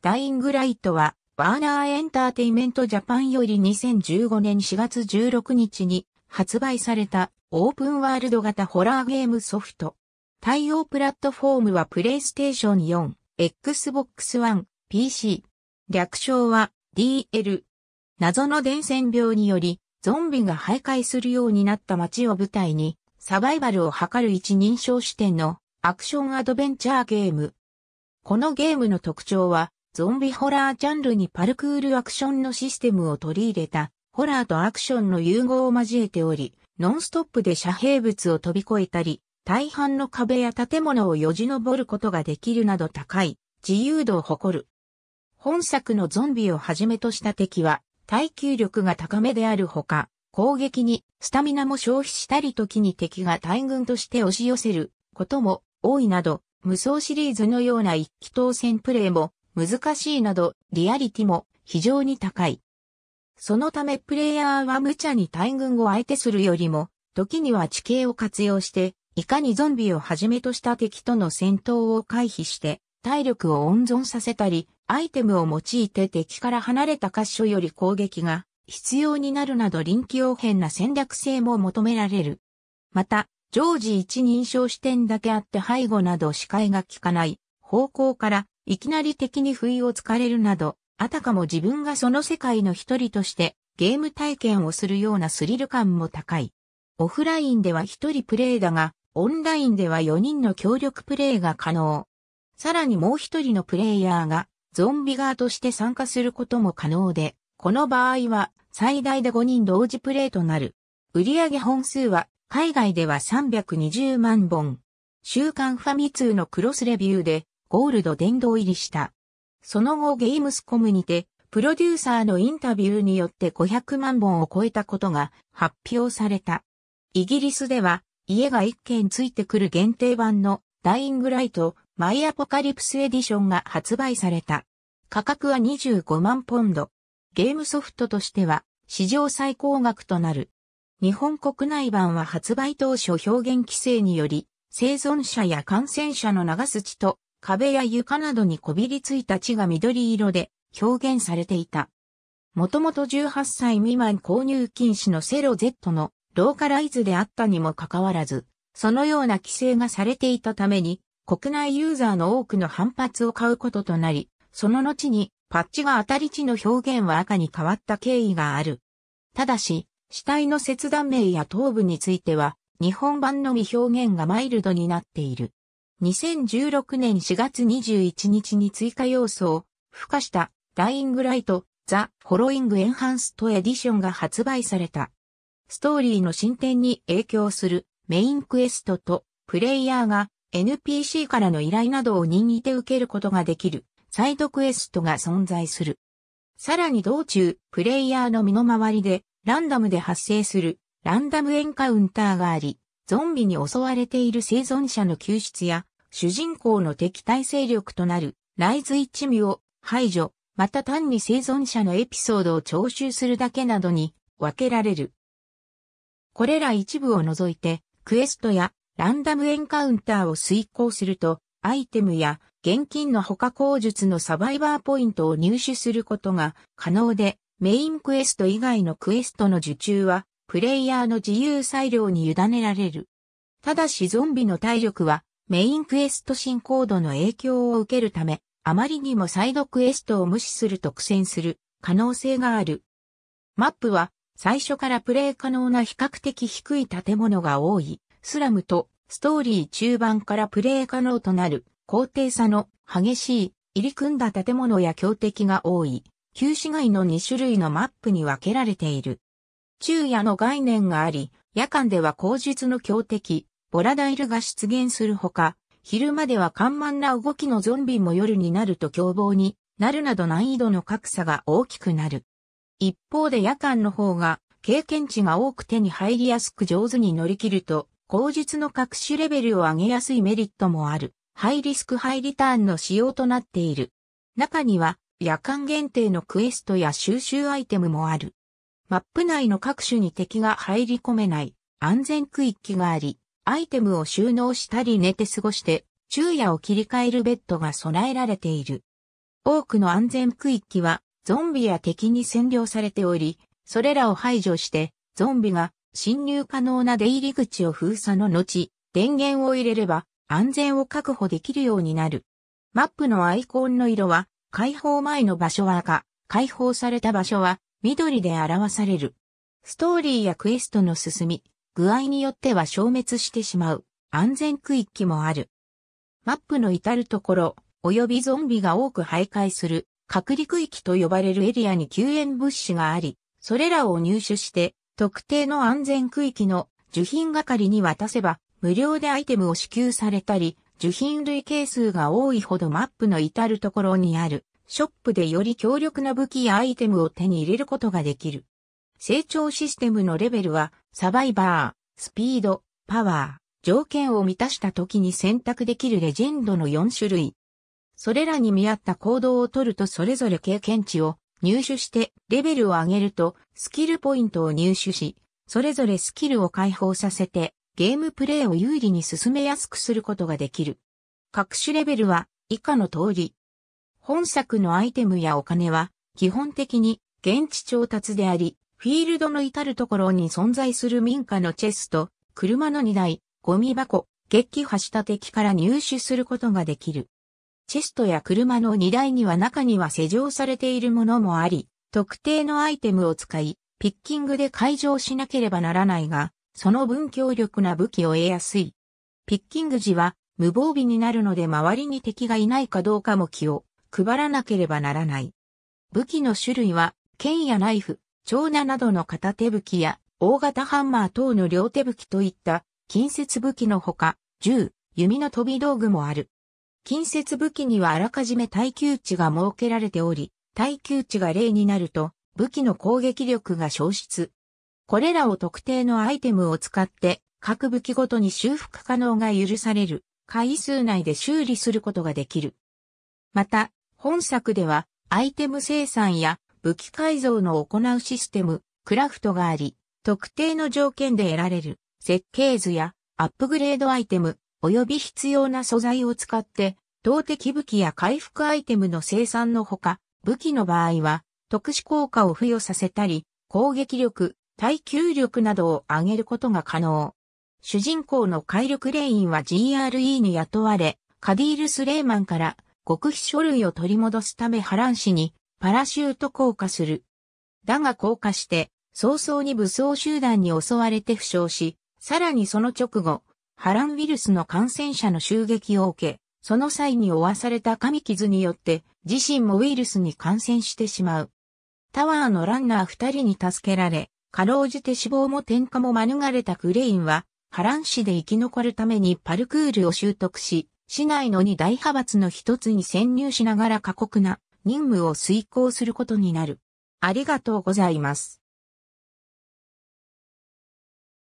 ダイイングライトは、ワーナーエンターテイメントジャパンより2015年4月16日に発売されたオープンワールド型ホラーゲームソフト。対応プラットフォームはプレイステーション4、Xbox One、PC。略称は DL。謎の伝染病により、ゾンビが徘徊するようになった街を舞台に、サバイバルを図る一人称視点のアクションアドベンチャーゲーム。このゲームの特徴は、ゾンビホラージャンルにパルクールアクションのシステムを取り入れた、ホラーとアクションの融合を交えており、ノンストップで遮蔽物を飛び越えたり、大半の壁や建物をよじ登ることができるなど高い自由度を誇る。本作のゾンビをはじめとした敵は耐久力が高めであるほか、攻撃にスタミナも消費したり時に敵が大軍として押し寄せることも多いなど、無双シリーズのような一気当選プレイも難しいなど、リアリティも非常に高い。そのためプレイヤーは無茶に大軍を相手するよりも、時には地形を活用して、いかにゾンビをはじめとした敵との戦闘を回避して、体力を温存させたり、アイテムを用いて敵から離れた箇所より攻撃が必要になるなど臨機応変な戦略性も求められる。また、常時一人称視点だけあって背後など視界が効かない方向からいきなり敵に不意をつかれるなど、あたかも自分がその世界の一人としてゲーム体験をするようなスリル感も高い。オフラインでは一人プレイだが、オンラインでは4人の協力プレイが可能。さらにもう一人のプレイヤーがゾンビ側として参加することも可能で、この場合は最大で5人同時プレイとなる。売上本数は海外では320万本。週刊ファミ通のクロスレビューでゴールド殿堂入りした。その後ゲームスコムにて、プロデューサーのインタビューによって500万本を超えたことが発表された。イギリスでは、家が1軒ついてくる限定版のダイイングライト、マイアポカリプスエディションが発売された。価格は25万ポンド。ゲームソフトとしては史上最高額となる。日本国内版は発売当初表現規制により、生存者や感染者の長すちと壁や床などにこびりついた血が緑色で表現されていた。もともと18歳未満購入禁止のセロ Z のローカライズであったにもかかわらず、そのような規制がされていたために、国内ユーザーの多くの反発を買うこととなり、その後にパッチが当たり地の表現は赤に変わった経緯がある。ただし、死体の切断名や頭部については、日本版のみ表現がマイルドになっている。2016年4月21日に追加要素を付加したライングライト、ザ・フォロイング・エンハンスト・エディションが発売された。ストーリーの進展に影響するメインクエストとプレイヤーが NPC からの依頼などを任意で受けることができるサイドクエストが存在する。さらに道中、プレイヤーの身の回りでランダムで発生するランダムエンカウンターがあり、ゾンビに襲われている生存者の救出や、主人公の敵対勢力となる、ライズ一味を排除、また単に生存者のエピソードを徴収するだけなどに分けられる。これら一部を除いて、クエストやランダムエンカウンターを遂行すると、アイテムや現金の他口述のサバイバーポイントを入手することが可能で、メインクエスト以外のクエストの受注はプレイヤーの自由裁量に委ねられる。ただしゾンビの体力はメインクエスト進行度の影響を受けるため、あまりにもサイドクエストを無視すると苦戦する可能性がある。マップは最初からプレイ可能な比較的低い建物が多いスラムとストーリー中盤からプレイ可能となる高低差の激しい入り組んだ建物や強敵が多い旧市街の2種類のマップに分けられている。昼夜の概念があり、夜間では口述の強敵、ボラダイルが出現するほか、昼間では緩慢な動きのゾンビも夜になると凶暴になるなど難易度の格差が大きくなる。一方で夜間の方が経験値が多く手に入りやすく上手に乗り切ると、口述の各種レベルを上げやすいメリットもある、ハイリスクハイリターンの仕様となっている。中には、夜間限定のクエストや収集アイテムもある。マップ内の各種に敵が入り込めない安全区域があり、アイテムを収納したり寝て過ごして昼夜を切り替えるベッドが備えられている。多くの安全区域はゾンビや敵に占領されており、それらを排除してゾンビが侵入可能な出入り口を封鎖の後、電源を入れれば安全を確保できるようになる。マップのアイコンの色は、解放前の場所は赤、解放された場所は緑で表される。ストーリーやクエストの進み、具合によっては消滅してしまう安全区域もある。マップの至るところ、及びゾンビが多く徘徊する隔離区域と呼ばれるエリアに救援物資があり、それらを入手して特定の安全区域の受品係に渡せば無料でアイテムを支給されたり、受品類係数が多いほどマップの至るところにあるショップでより強力な武器やアイテムを手に入れることができる。成長システムのレベルは、サバイバー、スピード、パワー、条件を満たした時に選択できるレジェンドの4種類。それらに見合った行動を取るとそれぞれ経験値を入手してレベルを上げるとスキルポイントを入手し、それぞれスキルを解放させてゲームプレイを有利に進めやすくすることができる。各種レベルは以下の通り、本作のアイテムやお金は、基本的に現地調達であり、フィールドの至るところに存在する民家のチェスと、車の荷台、ゴミ箱、撃破した敵から入手することができる。チェストや車の荷台には中には施錠されているものもあり、特定のアイテムを使い、ピッキングで解錠しなければならないが、その分強力な武器を得やすい。ピッキング時は無防備になるので周りに敵がいないかどうかも気を配らなければならない。武器の種類は、剣やナイフ、長蛇などの片手武器や、大型ハンマー等の両手武器といった、近接武器のほか、銃、弓の飛び道具もある。近接武器にはあらかじめ耐久値が設けられており、耐久値が0になると、武器の攻撃力が消失。これらを特定のアイテムを使って、各武器ごとに修復可能が許される、回数内で修理することができる。また、本作では、アイテム生産や武器改造の行うシステム、クラフトがあり、特定の条件で得られる設計図やアップグレードアイテム、及び必要な素材を使って、投擲武器や回復アイテムの生産のほか、武器の場合は、特殊効果を付与させたり、攻撃力、耐久力などを上げることが可能。主人公の海力レインは GRE に雇われ、カディール・スレイマンから極秘書類を取り戻すため波乱市にパラシュート降下する。だが降下して、早々に武装集団に襲われて負傷し、さらにその直後、波乱ウイルスの感染者の襲撃を受け、その際に負わされた神傷によって、自身もウイルスに感染してしまう。タワーのランナー二人に助けられ、かろうじて死亡も転化も免れたクレインは、波乱市で生き残るためにパルクールを習得し、市内のに大派閥の一つに潜入しながら過酷な任務を遂行することになる。ありがとうございます。